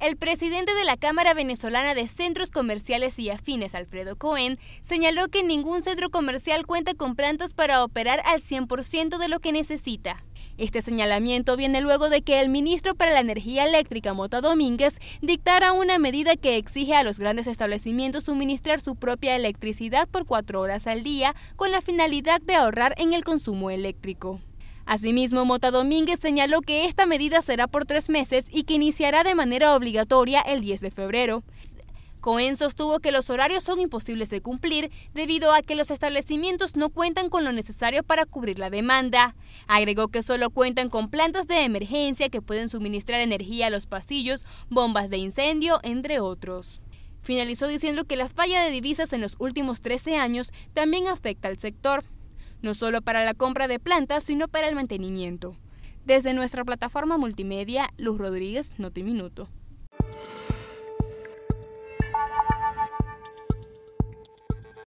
El presidente de la Cámara Venezolana de Centros Comerciales y Afines, Alfredo Cohen, señaló que ningún centro comercial cuenta con plantas para operar al 100% de lo que necesita. Este señalamiento viene luego de que el ministro para la Energía Eléctrica, Mota Domínguez, dictara una medida que exige a los grandes establecimientos suministrar su propia electricidad por cuatro horas al día con la finalidad de ahorrar en el consumo eléctrico. Asimismo, Mota Domínguez señaló que esta medida será por tres meses y que iniciará de manera obligatoria el 10 de febrero. Cohen sostuvo que los horarios son imposibles de cumplir debido a que los establecimientos no cuentan con lo necesario para cubrir la demanda. Agregó que solo cuentan con plantas de emergencia que pueden suministrar energía a los pasillos, bombas de incendio, entre otros. Finalizó diciendo que la falla de divisas en los últimos 13 años también afecta al sector no solo para la compra de plantas, sino para el mantenimiento. Desde nuestra plataforma multimedia, Luz Rodríguez, Notiminuto. Minuto.